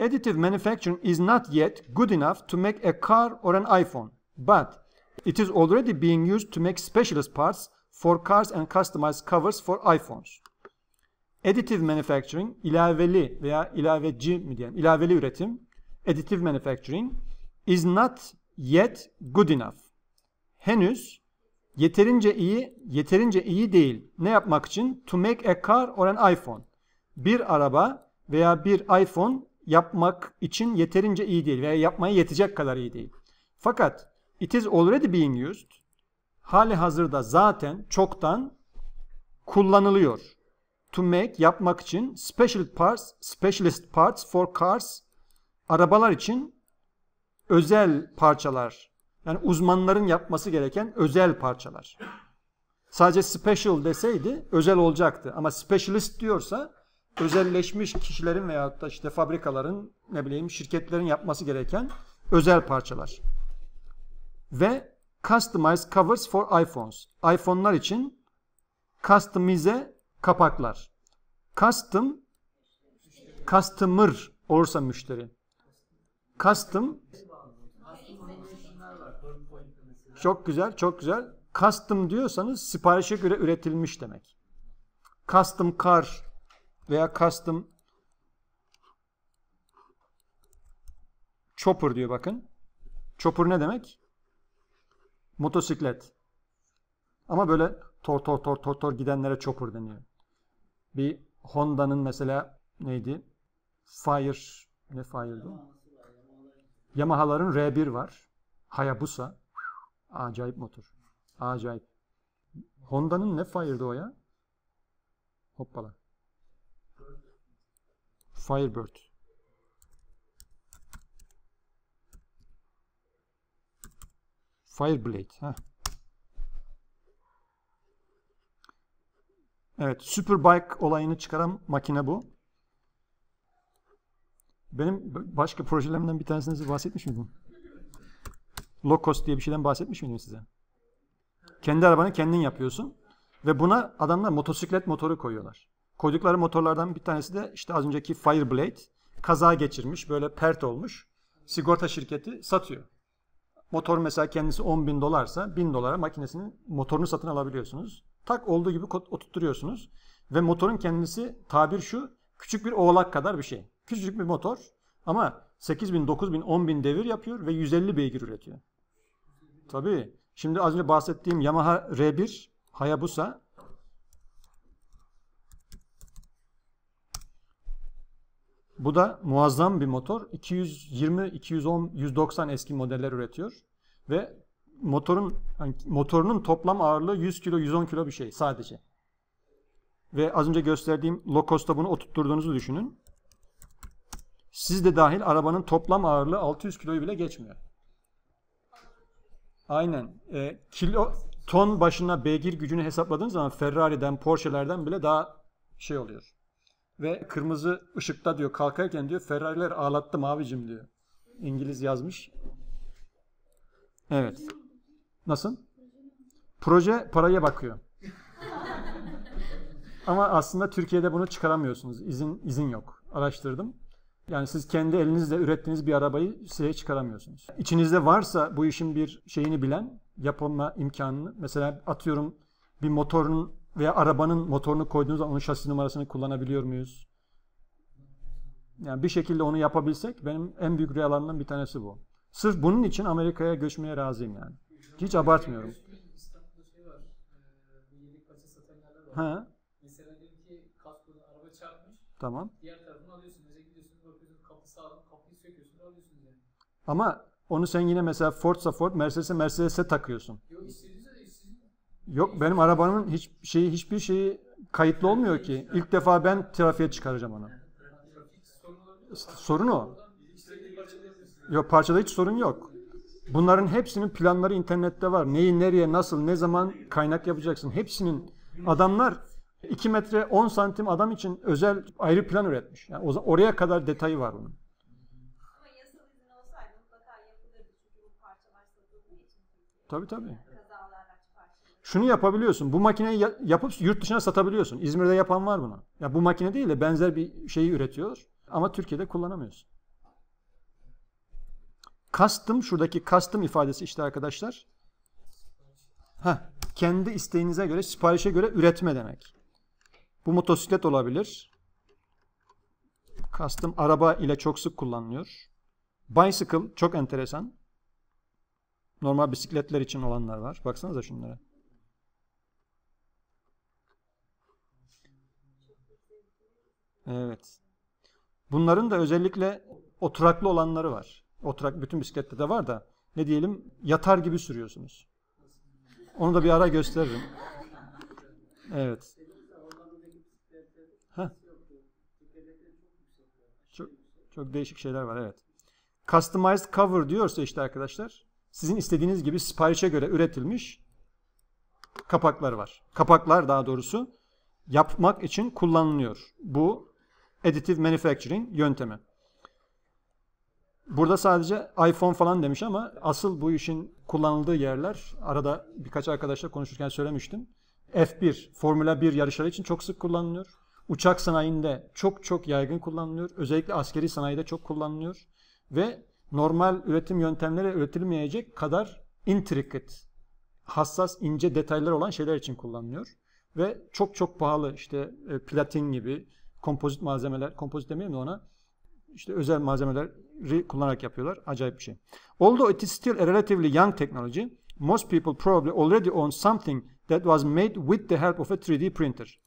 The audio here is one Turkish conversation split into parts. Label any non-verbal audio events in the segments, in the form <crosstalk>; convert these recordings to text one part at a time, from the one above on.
Additive manufacturing is not yet good enough to make a car or an iPhone, but it is already being used to make specialist parts for cars and customized covers for iPhones. Additive manufacturing, ilaveli veya ilaveci mi diyelim, ilaveli üretim, additive manufacturing is not yet good enough. Henüz yeterince iyi, yeterince iyi değil. Ne yapmak için? To make a car or an iPhone. Bir araba veya bir iPhone yapmak için yeterince iyi değil veya yapmaya yetecek kadar iyi değil. Fakat it is already being used. Hali hazırda zaten çoktan kullanılıyor. To make yapmak için special parts, specialist parts for cars arabalar için özel parçalar. Yani uzmanların yapması gereken özel parçalar. Sadece special deseydi özel olacaktı ama specialist diyorsa özelleşmiş kişilerin veya da işte fabrikaların ne bileyim şirketlerin yapması gereken özel parçalar. Ve customized covers for iPhones. iPhone'lar için customize kapaklar. Custom customer olursa müşteri. Custom çok güzel, çok güzel. Custom diyorsanız siparişe göre üretilmiş demek. Custom car veya custom chopper diyor bakın. Chopper ne demek? Motosiklet. Ama böyle tor tor tor tor tor gidenlere chopper deniyor. Bir Honda'nın mesela neydi? Fire ne Fire'dı? Yamaha'ların R1 var. Hayabusa. Acayip motor. Acayip. Honda'nın ne Fire'dı o ya? Hoppala. Firebird. Fireblade. Heh. Evet, Superbike olayını çıkaran makine bu. Benim başka projelerimden bir tanesini size bahsetmiş miydim? Low diye bir şeyden bahsetmiş miydim size? Kendi arabanı kendin yapıyorsun ve buna adamlar motosiklet motoru koyuyorlar koydukları motorlardan bir tanesi de işte az önceki Fireblade. Kaza geçirmiş böyle pert olmuş. Sigorta şirketi satıyor. Motor mesela kendisi 10 bin dolarsa 1000 dolara makinesinin motorunu satın alabiliyorsunuz. Tak olduğu gibi oturtturuyorsunuz. Ve motorun kendisi tabir şu küçük bir oğlak kadar bir şey. Küçücük bir motor ama 8 bin, 9 bin, 10 bin devir yapıyor ve 150 beygir üretiyor. Tabii. Şimdi az önce bahsettiğim Yamaha R1 Hayabusa Bu da muazzam bir motor. 220, 210, 190 eski modeller üretiyor ve motorun motorunun toplam ağırlığı 100 kilo, 110 kilo bir şey sadece. Ve az önce gösterdiğim low bunu oturtturduğunuzu düşünün. Siz de dahil arabanın toplam ağırlığı 600 kiloyu bile geçmiyor. Aynen. E, kilo ton başına beygir gücünü hesapladığınız zaman Ferrari'den, Porsche'lerden bile daha şey oluyor ve kırmızı ışıkta diyor kalkarken diyor Ferrari'ler ağlattım abicim diyor. İngiliz yazmış. Evet. Nasıl? Proje paraya bakıyor. Ama aslında Türkiye'de bunu çıkaramıyorsunuz. İzin izin yok. Araştırdım. Yani siz kendi elinizle ürettiğiniz bir arabayı size çıkaramıyorsunuz. İçinizde varsa bu işin bir şeyini bilen, yapılma imkanını mesela atıyorum bir motorun veya arabanın motorunu koyduğunuz zaman onun şasi numarasını kullanabiliyor muyuz? Yani bir şekilde onu yapabilsek benim en büyük rüyalarımdan bir tanesi bu. Sırf bunun için Amerika'ya göçmeye razıyım yani. Hiç abartmıyorum. Ha. Mesela diyelim ki kaskoda araba çarpmış. Tamam. Diğer tarafını alıyorsun. Mesela gidiyorsun bakıyorsun kapı sağlam kapıyı söküyorsun alıyorsun yani. Ama onu sen yine mesela Ford'sa Ford, Mercedes'e Mercedes'e takıyorsun. Yok istediğin Yok benim arabanın hiç şeyi hiçbir şeyi kayıtlı olmuyor ki. İlk defa ben trafiğe çıkaracağım onu. Sorun o. Yok parçada hiç sorun yok. Bunların hepsinin planları internette var. Neyi nereye nasıl ne zaman kaynak yapacaksın. Hepsinin adamlar 2 metre 10 santim adam için özel ayrı plan üretmiş. Yani oraya kadar detayı var bunun. Tabii tabii şunu yapabiliyorsun. Bu makineyi yapıp yurt dışına satabiliyorsun. İzmir'de yapan var bunu. Ya bu makine değil de benzer bir şeyi üretiyor ama Türkiye'de kullanamıyorsun. Kastım şuradaki kastım ifadesi işte arkadaşlar. Ha, kendi isteğinize göre, siparişe göre üretme demek. Bu motosiklet olabilir. Kastım araba ile çok sık kullanılıyor. Bicycle çok enteresan. Normal bisikletler için olanlar var. Baksanıza şunlara. Evet. Bunların da özellikle oturaklı olanları var. Oturak bütün bisiklette de var da ne diyelim yatar gibi sürüyorsunuz. Onu da bir ara gösteririm. Evet. Çok, çok değişik şeyler var evet. Customized cover diyorsa işte arkadaşlar sizin istediğiniz gibi siparişe göre üretilmiş kapaklar var. Kapaklar daha doğrusu yapmak için kullanılıyor. Bu additive manufacturing yöntemi. Burada sadece iPhone falan demiş ama asıl bu işin kullanıldığı yerler arada birkaç arkadaşla konuşurken söylemiştim. F1, Formula 1 yarışları için çok sık kullanılıyor. Uçak sanayinde çok çok yaygın kullanılıyor. Özellikle askeri sanayide çok kullanılıyor. Ve normal üretim yöntemleri üretilmeyecek kadar intricate, hassas, ince detaylar olan şeyler için kullanılıyor. Ve çok çok pahalı işte e, platin gibi, kompozit malzemeler, kompozit demeyeyim de ona işte özel malzemeleri kullanarak yapıyorlar. Acayip bir şey. Although it is still a relatively young technology, most people probably already own something that was made with the help of a 3D printer.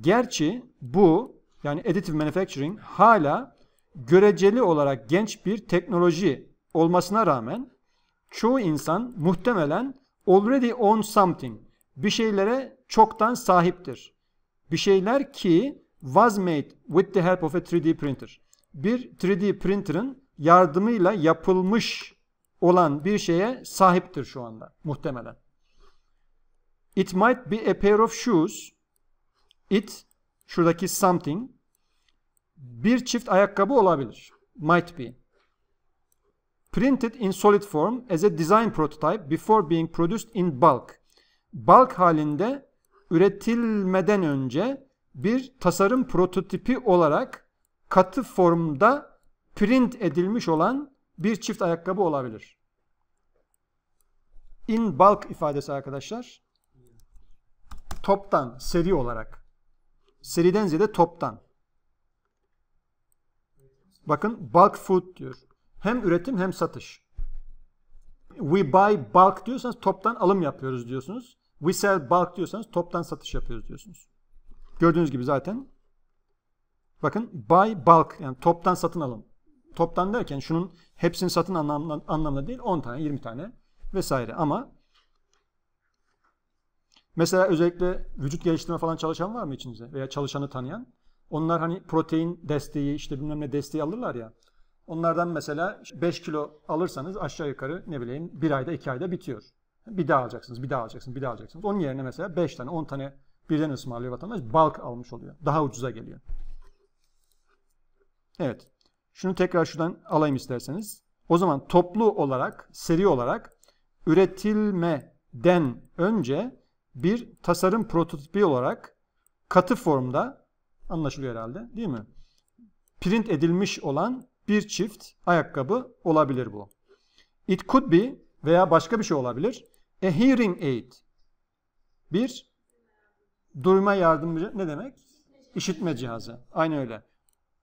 Gerçi bu yani additive manufacturing hala göreceli olarak genç bir teknoloji olmasına rağmen çoğu insan muhtemelen already own something bir şeylere çoktan sahiptir. Bir şeyler ki was made with the help of a 3D printer. Bir 3D printer'ın yardımıyla yapılmış olan bir şeye sahiptir şu anda muhtemelen. It might be a pair of shoes. It şuradaki something bir çift ayakkabı olabilir. Might be. Printed in solid form as a design prototype before being produced in bulk. Bulk halinde üretilmeden önce bir tasarım prototipi olarak katı formda print edilmiş olan bir çift ayakkabı olabilir. In bulk ifadesi arkadaşlar toptan, seri olarak. Seriden ziyade toptan. Bakın bulk food diyor. Hem üretim hem satış. We buy bulk diyorsanız toptan alım yapıyoruz diyorsunuz. We sell bulk diyorsanız toptan satış yapıyoruz diyorsunuz. Gördüğünüz gibi zaten bakın buy bulk yani toptan satın alın. Toptan derken şunun hepsini satın anlamına, anlamına değil 10 tane 20 tane vesaire ama mesela özellikle vücut geliştirme falan çalışan var mı içinizde veya çalışanı tanıyan? Onlar hani protein desteği işte bilmem ne desteği alırlar ya. Onlardan mesela 5 kilo alırsanız aşağı yukarı ne bileyim bir ayda iki ayda bitiyor. Bir daha alacaksınız, bir daha alacaksınız, bir daha alacaksınız. Onun yerine mesela 5 tane, 10 tane birden ısmarlıyor vatandaş. Balk almış oluyor. Daha ucuza geliyor. Evet. Şunu tekrar şuradan alayım isterseniz. O zaman toplu olarak, seri olarak üretilmeden önce bir tasarım prototipi olarak katı formda anlaşılıyor herhalde değil mi? Print edilmiş olan bir çift ayakkabı olabilir bu. It could be veya başka bir şey olabilir. A hearing aid. Bir Duyma yardımcı ne demek? İşitme cihazı. Aynı öyle.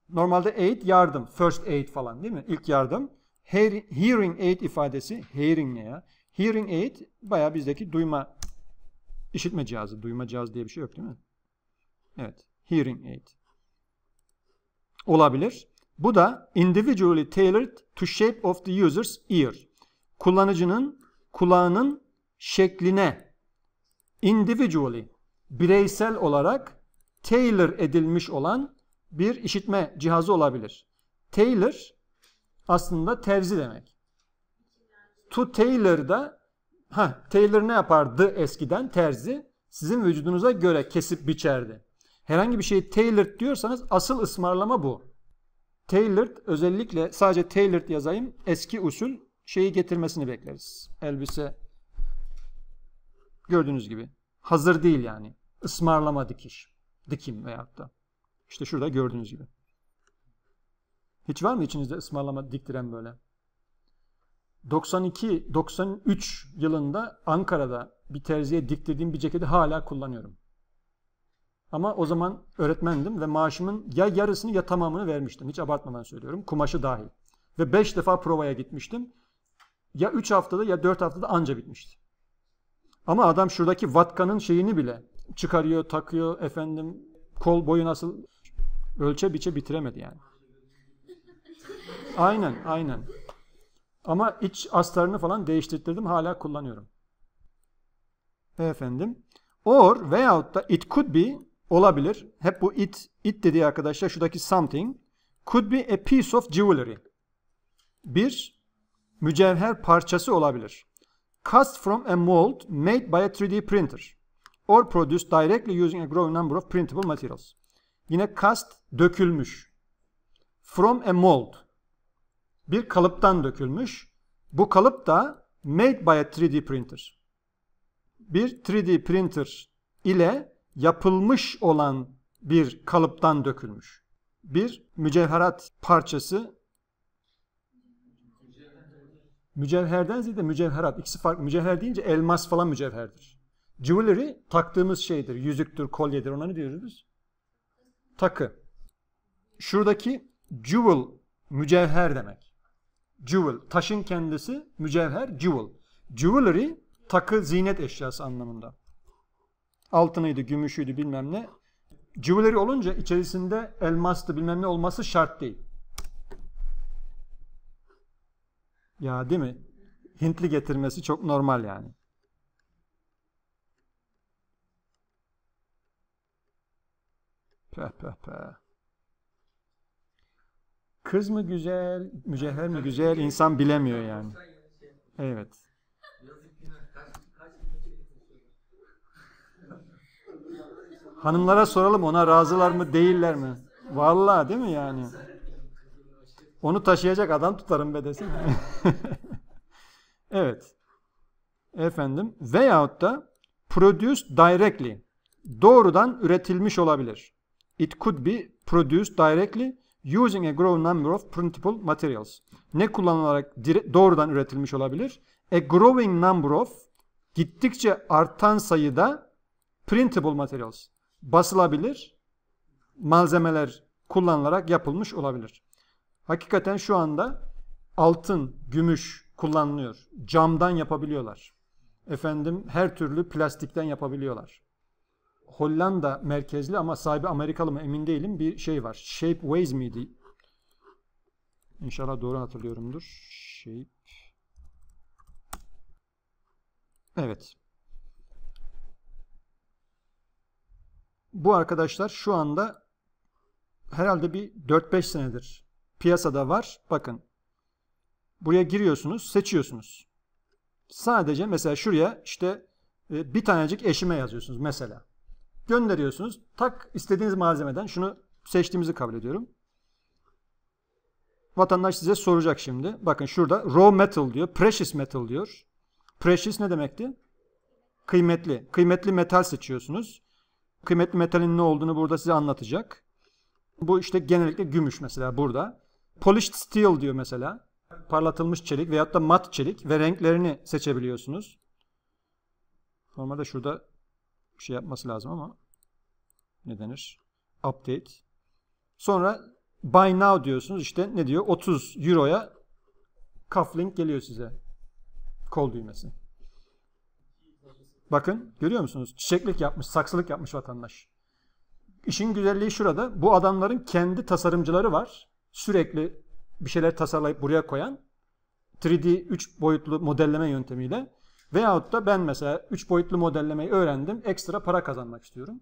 Normalde aid yardım. First aid falan değil mi? İlk yardım. Hearing aid ifadesi. Hearing ne ya? Hearing aid baya bizdeki duyma işitme cihazı. Duyma cihazı diye bir şey yok değil mi? Evet. Hearing aid. Olabilir. Bu da individually tailored to shape of the user's ear. Kullanıcının kulağının şekline individually bireysel olarak tailor edilmiş olan bir işitme cihazı olabilir. Tailor aslında terzi demek. To tailor da ha tailor ne yapardı eskiden terzi sizin vücudunuza göre kesip biçerdi. Herhangi bir şeyi tailored diyorsanız asıl ısmarlama bu. Tailored özellikle sadece tailored yazayım eski usul şeyi getirmesini bekleriz. Elbise gördüğünüz gibi hazır değil yani ısmarlama dikiş, dikim veyahut da. İşte şurada gördüğünüz gibi. Hiç var mı içinizde ısmarlama diktiren böyle? 92, 93 yılında Ankara'da bir terziye diktirdiğim bir ceketi hala kullanıyorum. Ama o zaman öğretmendim ve maaşımın ya yarısını ya tamamını vermiştim. Hiç abartmadan söylüyorum. Kumaşı dahil. Ve 5 defa provaya gitmiştim. Ya 3 haftada ya 4 haftada anca bitmişti. Ama adam şuradaki vatkanın şeyini bile çıkarıyor, takıyor efendim kol boyu nasıl ölçe biçe bitiremedi yani. Aynen, aynen. Ama iç astarını falan değiştirdim hala kullanıyorum. Efendim. Or veyahut da it could be olabilir. Hep bu it, it dediği arkadaşlar şuradaki something. Could be a piece of jewelry. Bir mücevher parçası olabilir. Cast from a mold made by a 3D printer or produced directly using a growing number of printable materials. Yine cast dökülmüş. From a mold. Bir kalıptan dökülmüş. Bu kalıp da made by a 3D printer. Bir 3D printer ile yapılmış olan bir kalıptan dökülmüş. Bir mücevherat parçası mücevherden ziyade mücevherat. İkisi farklı. Mücevher deyince elmas falan mücevherdir. Jewelry taktığımız şeydir. Yüzüktür, kolyedir ona ne diyoruz biz? Takı. Şuradaki jewel mücevher demek. Jewel taşın kendisi mücevher jewel. Jewelry takı zinet eşyası anlamında. Altınıydı, gümüşüydü bilmem ne. Jewelry olunca içerisinde elmastı bilmem ne olması şart değil. Ya değil mi? Hintli getirmesi çok normal yani. Peh peh peh. Kız mı güzel, mücevher mi güzel insan bilemiyor yani. Evet. Hanımlara soralım ona razılar mı değiller mi? Vallahi değil mi yani? Onu taşıyacak adam tutarım be desin. <laughs> evet. Efendim veyahut da produce directly doğrudan üretilmiş olabilir. It could be produced directly using a grown number of printable materials. Ne kullanılarak doğrudan üretilmiş olabilir? A growing number of gittikçe artan sayıda printable materials basılabilir malzemeler kullanılarak yapılmış olabilir. Hakikaten şu anda altın, gümüş kullanılıyor. Camdan yapabiliyorlar. Efendim her türlü plastikten yapabiliyorlar. Hollanda merkezli ama sahibi Amerikalı mı emin değilim bir şey var. Shapeways miydi? İnşallah doğru hatırlıyorumdur. Shape. Evet. Bu arkadaşlar şu anda herhalde bir 4-5 senedir piyasada var. Bakın. Buraya giriyorsunuz, seçiyorsunuz. Sadece mesela şuraya işte e, bir tanecik eşime yazıyorsunuz mesela gönderiyorsunuz. Tak istediğiniz malzemeden şunu seçtiğimizi kabul ediyorum. Vatandaş size soracak şimdi. Bakın şurada raw metal diyor. Precious metal diyor. Precious ne demekti? Kıymetli. Kıymetli metal seçiyorsunuz. Kıymetli metalin ne olduğunu burada size anlatacak. Bu işte genellikle gümüş mesela burada. Polished steel diyor mesela. Parlatılmış çelik veyahut da mat çelik ve renklerini seçebiliyorsunuz. Normalde şurada bir şey yapması lazım ama ne denir? Update. Sonra buy now diyorsunuz. işte ne diyor? 30 euroya cufflink geliyor size. Kol düğmesi. Bakın görüyor musunuz? Çiçeklik yapmış, saksılık yapmış vatandaş. İşin güzelliği şurada. Bu adamların kendi tasarımcıları var. Sürekli bir şeyler tasarlayıp buraya koyan 3D 3 boyutlu modelleme yöntemiyle Veyahut da ben mesela 3 boyutlu modellemeyi öğrendim. Ekstra para kazanmak istiyorum.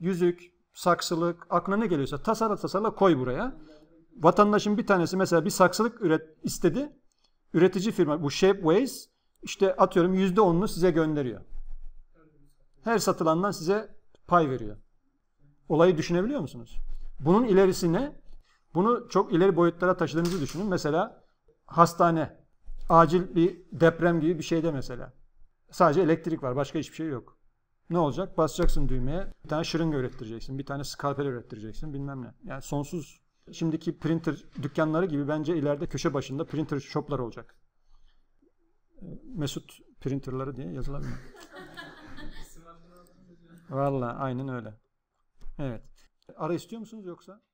Yüzük, saksılık, aklına ne geliyorsa tasarla tasarla koy buraya. Vatandaşın bir tanesi mesela bir saksılık üret istedi. Üretici firma bu Shapeways işte atıyorum %10'unu size gönderiyor. Her satılandan size pay veriyor. Olayı düşünebiliyor musunuz? Bunun ilerisi ne? Bunu çok ileri boyutlara taşıdığınızı düşünün. Mesela hastane acil bir deprem gibi bir şeyde mesela. Sadece elektrik var. Başka hiçbir şey yok. Ne olacak? Basacaksın düğmeye. Bir tane şırınga ürettireceksin. Bir tane skalpel ürettireceksin. Bilmem ne. Yani sonsuz. Şimdiki printer dükkanları gibi bence ileride köşe başında printer shoplar olacak. Ee, Mesut printerları diye yazılabilir. <laughs> Valla aynen öyle. Evet. Ara istiyor musunuz yoksa?